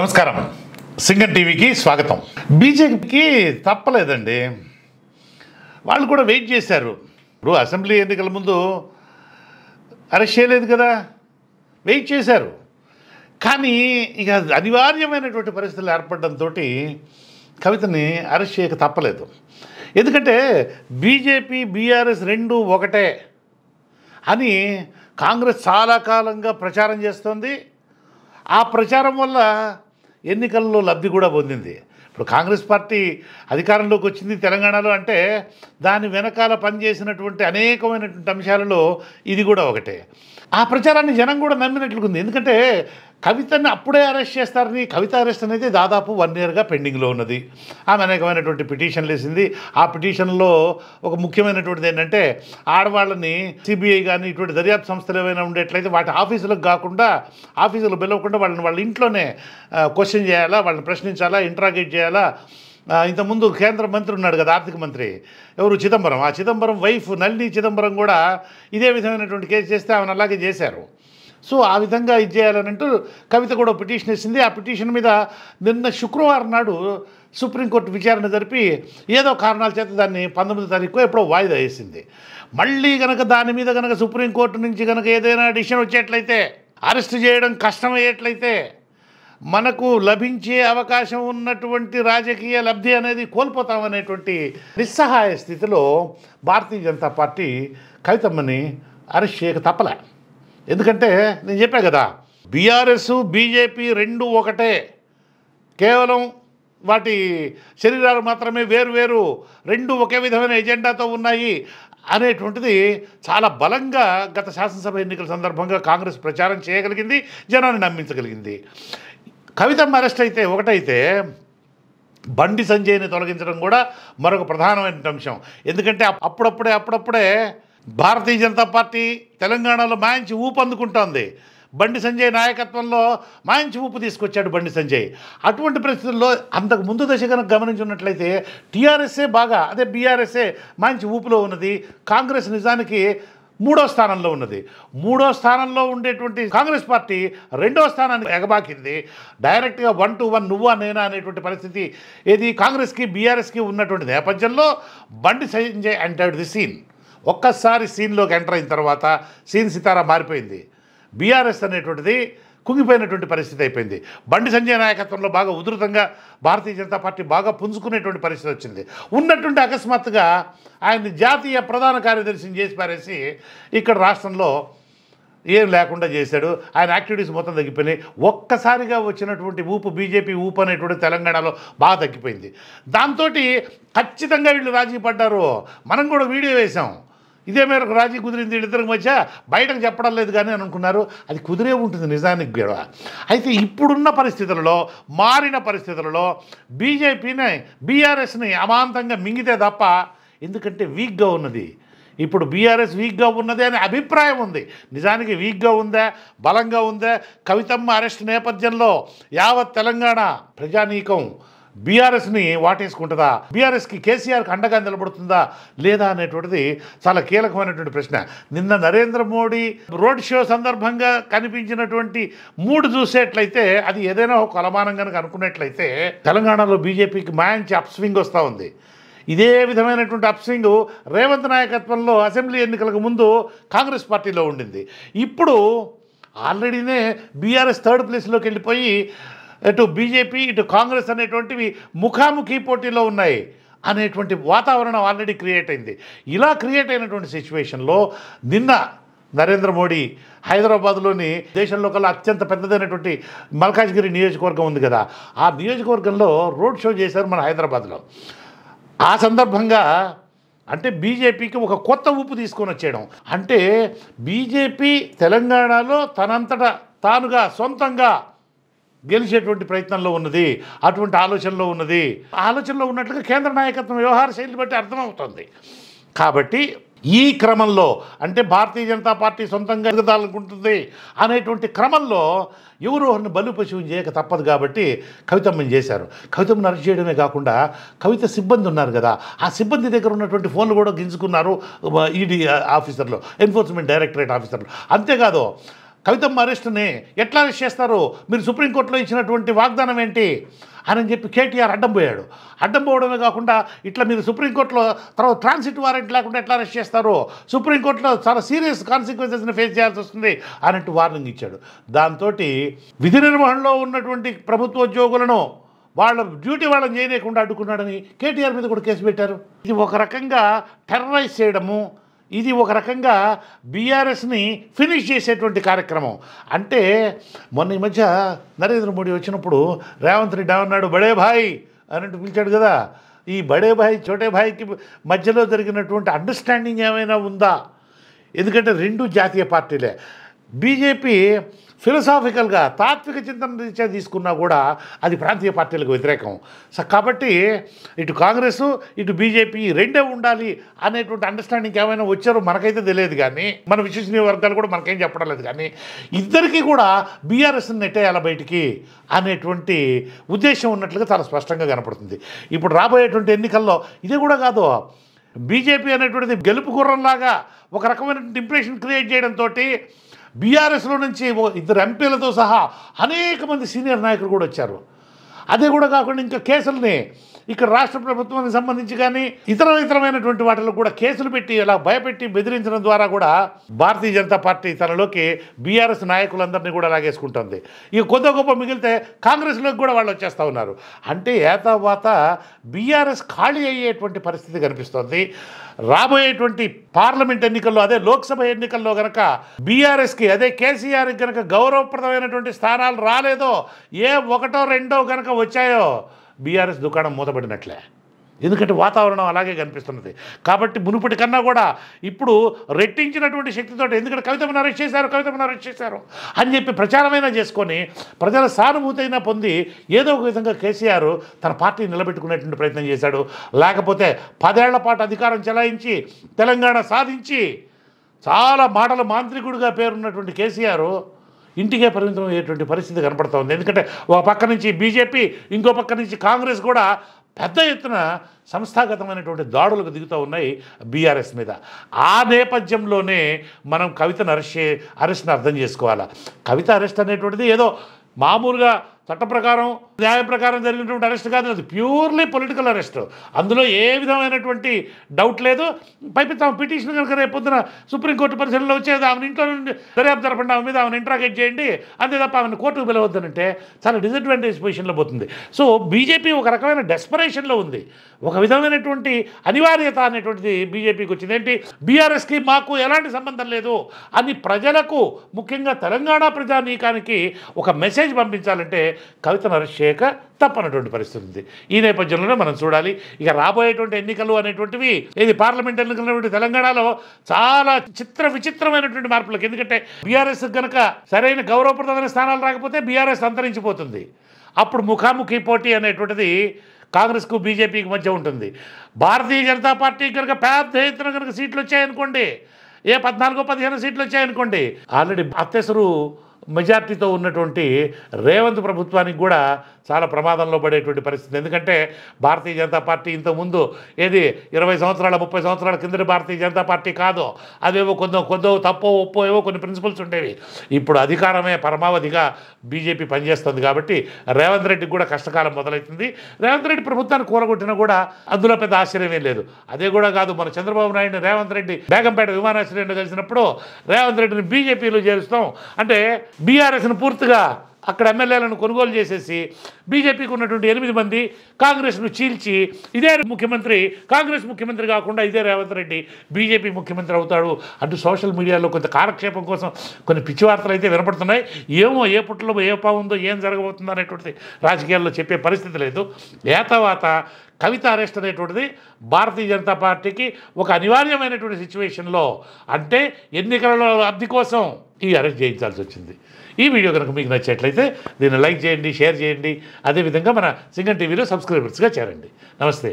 నమస్కారం సింగర్ టీవీకి స్వాగతం బీజేపీకి తప్పలేదండి వాళ్ళు కూడా వెయిట్ చేశారు ఇప్పుడు అసెంబ్లీ ఎన్నికల ముందు అరెస్ట్ చేయలేదు కదా వెయిట్ చేశారు కానీ ఇక అనివార్యమైనటువంటి పరిస్థితులు ఏర్పడడంతో కవితని అరెస్ట్ చేయక తప్పలేదు ఎందుకంటే బీజేపీ బీఆర్ఎస్ రెండు ఒకటే అని కాంగ్రెస్ చాలా కాలంగా ప్రచారం చేస్తోంది ఆ ప్రచారం వల్ల ఎన్నికల్లో లబ్ధి కూడా పొందింది ఇప్పుడు కాంగ్రెస్ పార్టీ అధికారంలోకి వచ్చింది తెలంగాణలో అంటే దాని వెనకాల పనిచేసినటువంటి అనేకమైనటువంటి అంశాలలో ఇది కూడా ఒకటే ఆ ప్రచారాన్ని జనం కూడా నమ్మినట్లుంది ఎందుకంటే కవితని అప్పుడే అరెస్ట్ చేస్తారని కవిత అరెస్ట్ అనేది దాదాపు వన్ ఇయర్గా పెండింగ్లో ఉన్నది ఆమె అనేకమైనటువంటి పిటిషన్లు వేసింది ఆ పిటిషన్లో ఒక ముఖ్యమైనటువంటిది ఏంటంటే ఆడవాళ్ళని సిబిఐ కానీ ఇటువంటి దర్యాప్తు సంస్థలు ఏమైనా ఉండేట్లయితే వాటి ఆఫీసులకు కాకుండా ఆఫీసులకు పిలవకుండా వాళ్ళని వాళ్ళ ఇంట్లోనే క్వశ్చన్ చేయాలా వాళ్ళని ప్రశ్నించాలా ఇంట్రాగేట్ చేయాలా ఇంతకుముందు కేంద్ర మంత్రి ఉన్నాడు కదా ఆర్థిక మంత్రి ఎవరు చిదంబరం ఆ చిదంబరం వైఫ్ నల్లి చిదంబరం కూడా ఇదే విధమైనటువంటి కేసు చేస్తే ఆమెను అలాగే చేశారు సో ఆ విధంగా ఇది చేయాలని అంటూ కవిత కూడా పిటిషన్ వేసింది ఆ పిటిషన్ మీద నిన్న శుక్రవారం నాడు సుప్రీంకోర్టు విచారణ జరిపి ఏదో కారణాల చేత దాన్ని పంతొమ్మిది తారీఖు ఎప్పుడో వాయిదా వేసింది మళ్ళీ కనుక దాని మీద కనుక సుప్రీంకోర్టు నుంచి కనుక ఏదైనా డిసిషన్ వచ్చేట్లయితే అరెస్ట్ చేయడం కష్టమయ్యేట్లయితే మనకు లభించే అవకాశం ఉన్నటువంటి రాజకీయ లబ్ధి అనేది కోల్పోతామనేటువంటి నిస్సహాయ స్థితిలో భారతీయ జనతా పార్టీ కవితమ్మని అరెస్ట్ చేయక తప్పలే ఎందుకంటే నేను చెప్పా కదా బీఆర్ఎస్ బీజేపీ రెండు ఒకటే కేవలం వాటి శరీరాలు మాత్రమే వేరు వేరు రెండు ఒకే విధమైన ఎజెండాతో ఉన్నాయి అనేటువంటిది చాలా బలంగా గత శాసనసభ ఎన్నికల సందర్భంగా కాంగ్రెస్ ప్రచారం చేయగలిగింది జనాన్ని నమ్మించగలిగింది కవితమ్మ అరెస్ట్ అయితే ఒకటైతే బండి సంజయ్ని తొలగించడం కూడా మరొక ప్రధానమైన అంశం ఎందుకంటే అప్పుడప్పుడే అప్పుడప్పుడే భారతీయ జనతా పార్టీ తెలంగాణలో మాయించి ఊపు అందుకుంటోంది బండి సంజయ్ నాయకత్వంలో మాయించి ఊపు తీసుకొచ్చాడు బండి సంజయ్ అటువంటి పరిస్థితుల్లో అంతకు ముందు దశ కనుక గమనించున్నట్లయితే టీఆర్ఎస్ఏ బాగా అదే బీఆర్ఎస్ఏ మంచి ఊపులో ఉన్నది కాంగ్రెస్ నిజానికి మూడో స్థానంలో ఉన్నది మూడో స్థానంలో ఉండేటువంటి కాంగ్రెస్ పార్టీ రెండో స్థానాన్ని ఎగబాకింది డైరెక్ట్గా వన్ టు వన్ నువ్వా నేనా అనేటువంటి పరిస్థితి ఏది కాంగ్రెస్కి బీఆర్ఎస్కి ఉన్నటువంటి నేపథ్యంలో బండి సంజయ్ అంటాడు ది సీన్ ఒక్కసారి సీన్లోకి ఎంటర్ అయిన తర్వాత సీన్ సితారా మారిపోయింది బీఆర్ఎస్ అనేటువంటిది కుంగిపోయినటువంటి పరిస్థితి అయిపోయింది బండి సంజయ్ నాయకత్వంలో బాగా ఉధృతంగా భారతీయ జనతా పార్టీ బాగా పుంజుకునేటువంటి పరిస్థితి వచ్చింది ఉన్నటువంటి అకస్మాత్తుగా ఆయన జాతీయ ప్రధాన కార్యదర్శిని చేసి పారేసి ఇక్కడ రాష్ట్రంలో ఏం లేకుండా చేశాడు ఆయన యాక్టివిటీస్ మొత్తం తగ్గిపోయినాయి ఒక్కసారిగా వచ్చినటువంటి ఊపు బీజేపీ ఊపు అనేటువంటి తెలంగాణలో బాగా తగ్గిపోయింది దాంతో ఖచ్చితంగా వీళ్ళు రాజీ పడ్డారు మనం కూడా వీడియో వేశాం ఇదే మేరకు రాజీ కుదిరింది వీళ్ళిద్దరికి మధ్య బయటకు చెప్పడం లేదు కానీ అని అనుకున్నారు అది కుదిరే ఉంటుంది నిజానికి గొడవ అయితే ఇప్పుడున్న పరిస్థితులలో మారిన పరిస్థితులలో బీజేపీని బీఆర్ఎస్ని అమాంతంగా మింగితే తప్ప ఎందుకంటే వీక్గా ఉన్నది ఇప్పుడు బీఆర్ఎస్ వీక్గా ఉన్నది అనే అభిప్రాయం ఉంది నిజానికి వీక్గా ఉందా బలంగా ఉందా కవితమ్మ అరెస్ట్ నేపథ్యంలో యావత్ తెలంగాణ ప్రజానీకం బీఆర్ఎస్ని వాటేసుకుంటుందా కేసీఆర్ కి అండగా నిలబడుతుందా లేదా అనేటువంటిది చాలా కీలకమైనటువంటి ప్రశ్న నిన్న నరేంద్ర మోడీ రోడ్ షో సందర్భంగా కనిపించినటువంటి మూడు చూసేట్లయితే అది ఏదైనా ఒక అలమానం కనుక అనుకున్నట్లయితే తెలంగాణలో బీజేపీకి మాయంచి అప్స్వింగ్ వస్తూ ఉంది ఇదే విధమైనటువంటి అప్స్వింగ్ రేవంత్ నాయకత్వంలో అసెంబ్లీ ఎన్నికలకు ముందు కాంగ్రెస్ పార్టీలో ఉండింది ఇప్పుడు ఆల్రెడీనే బీఆర్ఎస్ థర్డ్ ప్లేస్లోకి వెళ్ళిపోయి ఇటు బీజేపీ ఇటు కాంగ్రెస్ అనేటువంటివి ముఖాముఖి పోటీలో ఉన్నాయి అనేటువంటి వాతావరణం ఆల్రెడీ క్రియేట్ అయింది ఇలా క్రియేట్ అయినటువంటి సిచ్యువేషన్లో నిన్న నరేంద్ర మోడీ హైదరాబాద్లోని దేశంలో కల్లా అత్యంత పెద్దదైనటువంటి మల్కాజ్గిరి నియోజకవర్గం ఉంది కదా ఆ నియోజకవర్గంలో రోడ్ షో చేశారు మన హైదరాబాద్లో ఆ సందర్భంగా అంటే బీజేపీకి ఒక కొత్త ఊపు తీసుకొని వచ్చేయడం అంటే బీజేపీ తెలంగాణలో తనంతటా తానుగా సొంతంగా గెలిచేటువంటి ప్రయత్నంలో ఉన్నది అటువంటి ఆలోచనలో ఉన్నది ఆలోచనలో ఉన్నట్లుగా కేంద్ర నాయకత్వం వ్యవహార శైలి బట్టి అర్థమవుతుంది కాబట్టి ఈ క్రమంలో అంటే భారతీయ జనతా పార్టీ సొంతంగా ఎదగదాలనుకుంటుంది అనేటువంటి క్రమంలో ఎవరు ఒకరిని బలు పశువుని చేయక తప్పదు కాబట్టి కవితమ్మని చేశారు కవితమ్మని అరెస్ట్ చేయడమే కాకుండా కవిత సిబ్బంది ఉన్నారు కదా ఆ సిబ్బంది దగ్గర ఉన్నటువంటి ఫోన్లు కూడా గింజుకున్నారు ఈడీ ఆఫీసర్లు ఎన్ఫోర్స్మెంట్ డైరెక్టరేట్ ఆఫీసర్లు అంతేకాదు కవితమ్మ అరెస్ట్ని ఎట్లా అరెస్ట్ చేస్తారు మీరు సుప్రీంకోర్టులో ఇచ్చినటువంటి వాగ్దానం ఏంటి అని చెప్పి కేటీఆర్ అడ్డం పోయాడు అడ్డం పోవడమే కాకుండా ఇట్లా మీరు సుప్రీంకోర్టులో తర్వాత ట్రాన్సిట్ వారెంట్ లేకుండా ఎట్లా అరెస్ట్ చేస్తారు సుప్రీంకోర్టులో చాలా సీరియస్ కాన్సిక్వెన్సెస్ని ఫేస్ చేయాల్సి వస్తుంది అన్నట్టు వార్నింగ్ ఇచ్చాడు దాంతో విధి నిర్వహణలో ఉన్నటువంటి ప్రభుత్వ ఉద్యోగులను వాళ్ళ డ్యూటీ వాళ్ళని చేయలేకుండా అడ్డుకున్నాడని కేటీఆర్ మీద కూడా కేసు పెట్టారు ఇది ఒక రకంగా టెర్రరైజ్ చేయడము ఇది ఒక రకంగా బీఆర్ఎస్ని ఫినిష్ చేసేటువంటి కార్యక్రమం అంటే మొన్న ఈ మధ్య నరేంద్ర మోడీ వచ్చినప్పుడు రేవంత్ రెడ్డి అన్నాడు బడే భాయ్ అన్నట్టు పిలిచాడు కదా ఈ బడే భాయ్ చోటే భాయ్కి మధ్యలో జరిగినటువంటి అండర్స్టాండింగ్ ఏమైనా ఉందా ఎందుకంటే రెండు జాతీయ పార్టీలే బీజేపీ ఫిలసాఫికల్గా తాత్విక చింతన రీత్యా తీసుకున్నా కూడా అది ప్రాంతీయ పార్టీలకు వ్యతిరేకం కాబట్టి ఇటు కాంగ్రెస్ ఇటు బీజేపీ రెండే ఉండాలి అనేటువంటి అండర్స్టాండింగ్ ఏమైనా వచ్చారో మనకైతే తెలియదు కానీ మన విశ్వసనీయ వర్గాలు కూడా మనకేం చెప్పడం లేదు కానీ ఇద్దరికీ కూడా బీఆర్ఎస్ని నెట్టేయాల బయటికి అనేటువంటి ఉద్దేశం ఉన్నట్లుగా చాలా స్పష్టంగా కనపడుతుంది ఇప్పుడు రాబోయేటువంటి ఎన్నికల్లో ఇది కూడా కాదు బీజేపీ అనేటువంటిది గెలుపు గుర్రంలాగా ఒక రకమైనటువంటి ఇంప్రెషన్ క్రియేట్ చేయడంతో బీఆర్ఎస్లో నుంచి ఇద్దరు ఎంపీలతో సహా అనేక మంది సీనియర్ నాయకులు కూడా వచ్చారు అది కూడా కాకుండా ఇంకా కేసులని ఇక్కడ రాష్ట్ర ప్రభుత్వానికి సంబంధించి కానీ ఇతర ఇతరమైనటువంటి వాటిలో కూడా కేసులు పెట్టి ఇలా భయపెట్టి బెదిరించడం ద్వారా కూడా భారతీయ జనతా పార్టీ తనలోకి బీఆర్ఎస్ నాయకులందరినీ కూడా లాగేసుకుంటుంది ఇక కొద్ది గొప్ప మిగిలితే కాంగ్రెస్లోకి కూడా వాళ్ళు వచ్చేస్తూ ఉన్నారు అంటే ఏతవాత బీఆర్ఎస్ ఖాళీ అయ్యేటువంటి పరిస్థితి కనిపిస్తుంది రాబోయేటువంటి పార్లమెంట్ ఎన్నికల్లో అదే లోక్సభ ఎన్నికల్లో గనక బీఆర్ఎస్కి అదే కేసీఆర్కి గనక గౌరవప్రదమైనటువంటి స్థానాలు రాలేదో ఏ ఒకటో రెండో గనక వచ్చాయో బీఆర్ఎస్ దుకాణం మూతబడినట్లే ఎందుకంటే వాతావరణం అలాగే కనిపిస్తున్నది కాబట్టి మునుపటి కన్నా కూడా ఇప్పుడు రెట్టించినటువంటి శక్తితో ఎందుకంటే కవితమని అరెస్ట్ చేశారు కవితమని అరెస్ట్ చేశారు అని చెప్పి ప్రచారమైనా చేసుకొని ప్రజల సానుభూతి పొంది ఏదో ఒక విధంగా కేసీఆర్ తన పార్టీని నిలబెట్టుకునేటువంటి ప్రయత్నం చేశాడు లేకపోతే పదేళ్ల పాటు అధికారం చెలాయించి తెలంగాణ సాధించి చాలా మాటల మాంత్రికుడిగా పేరున్నటువంటి కేసీఆర్ ఇంటికే పరిమితం అయ్యేటువంటి పరిస్థితి కనపడతా ఉంది ఎందుకంటే ఒక పక్క నుంచి బీజేపీ ఇంకో పక్క నుంచి కాంగ్రెస్ కూడా పెద్ద ఎత్తున సంస్థాగతమైనటువంటి దాడులకు దిగుతూ ఉన్నాయి బీఆర్ఎస్ మీద ఆ నేపథ్యంలోనే మనం కవితను అరెస్ట్ అరెస్ట్ని అర్థం చేసుకోవాలా కవిత అరెస్ట్ అనేటువంటిది ఏదో మామూలుగా చట్ట ప్రకారం న్యాయ ప్రకారం జరిగినటువంటి అరెస్ట్ కాదు అది ప్యూర్లీ పొలిటికల్ అరెస్ట్ అందులో ఏ విధమైనటువంటి డౌట్ లేదు పైపి తాము పిటిషన్ కనుక రేపు పొద్దున సుప్రీంకోర్టు పరిశీలనలో వచ్చేది ఆమెను ఇంట్లో నుండి దర్యాప్తు జరపండి ఆమె మీద ఆమెను ఇంట్రాగేట్ చేయండి అంతే తప్ప ఆమెను కోర్టుకు పిలవద్దనంటే చాలా డిసడ్వాంటేజ్ పొజిషన్లో పోతుంది సో బీజేపీ ఒక రకమైన డెస్పరేషన్లో ఉంది ఒక విధమైనటువంటి అనివార్యత అనేటువంటిది బీజేపీకి వచ్చింది ఏంటి బీఆర్ఎస్కి మాకు ఎలాంటి సంబంధం లేదు అని ప్రజలకు ముఖ్యంగా తెలంగాణ ప్రజానీకానికి ఒక మెసేజ్ పంపించాలంటే కవిత అరెస్ట్ చేయక తప్పనటువంటి పరిస్థితి ఉంది ఈ నేపథ్యంలోనే మనం చూడాలి ఇక రాబోయేటువంటి ఎన్నికలు అనేటువంటివి ఇది పార్లమెంట్ ఎన్నికలు తెలంగాణలో చాలా చిత్ర విచిత్రమైనటువంటి మార్పులకు ఎందుకంటే బీఆర్ఎస్ కనుక సరైన గౌరవప్రదమైన స్థానాలు రాకపోతే బీఆర్ఎస్ అంతరించిపోతుంది అప్పుడు ముఖాముఖి పోటీ అనేటువంటిది కాంగ్రెస్కు బీజేపీకి మధ్య ఉంటుంది భారతీయ జనతా పార్టీ కనుక పెద్ద ఎత్తున కనుక సీట్లు వచ్చాయనుకోండి ఏ పద్నాలుగో పదిహేను సీట్లు వచ్చాయనుకోండి ఆల్రెడీ అత్యసరు మెజార్టీతో ఉన్నటువంటి రేవంత్ ప్రభుత్వానికి కూడా చాలా ప్రమాదంలో పడేటువంటి పరిస్థితి ఎందుకంటే భారతీయ జనతా పార్టీ ఇంతకుముందు ఏది ఇరవై సంవత్సరాల ముప్పై సంవత్సరాల కిందటి భారతీయ జనతా పార్టీ కాదు అదేవో కొంత కొంత తప్పో ఒప్పో ఏవో కొన్ని ప్రిన్సిపల్స్ ఉండేవి ఇప్పుడు అధికారమే పరమావధిగా బీజేపీ పనిచేస్తుంది కాబట్టి రేవంత్ రెడ్డికి కూడా కష్టకాలం మొదలవుతుంది రేవంత్ రెడ్డి ప్రభుత్వాన్ని కూరగొట్టినా కూడా అందులో పెద్ద ఆశ్చర్యం ఏం లేదు అదే కూడా కాదు మన చంద్రబాబు నాయుడు రేవంత్ రెడ్డి బేగంపేట విమానాశ్రయంలో కలిసినప్పుడు రేవంత్ రెడ్డిని బీజేపీలో చేరుస్తాం అంటే బీఆర్ఎస్ను పూర్తిగా అక్కడ ఎమ్మెల్యేలను కొనుగోలు చేసేసి బీజేపీకి ఉన్నటువంటి ఎనిమిది మంది కాంగ్రెస్ను చీల్చి ఇదే ముఖ్యమంత్రి కాంగ్రెస్ ముఖ్యమంత్రి కాకుండా ఇదే రేవంత్ రెడ్డి బీజేపీ ముఖ్యమంత్రి అవుతాడు అంటూ సోషల్ మీడియాలో కొంత కాలక్షేపం కోసం కొన్ని పిచ్చి వార్తలు అయితే వినపడుతున్నాయి ఏమో ఏ పుట్టలో ఏ పావుందో ఏం జరగబోతుందో అనేటువంటి రాజకీయాల్లో చెప్పే పరిస్థితి లేదు తర్వాత కవిత అరెస్ట్ అనేటువంటిది భారతీయ జనతా పార్టీకి ఒక అనివార్యమైనటువంటి సిచ్యువేషన్లో అంటే ఎన్నికలలో అబ్ది కోసం ఈ అరెస్ట్ చేయించాల్సి వచ్చింది ఈ వీడియో కనుక మీకు నచ్చినట్లయితే దీన్ని లైక్ చేయండి షేర్ చేయండి అదేవిధంగా మన సింగన్ టీవీలో సబ్స్క్రైబర్స్గా చేరండి నమస్తే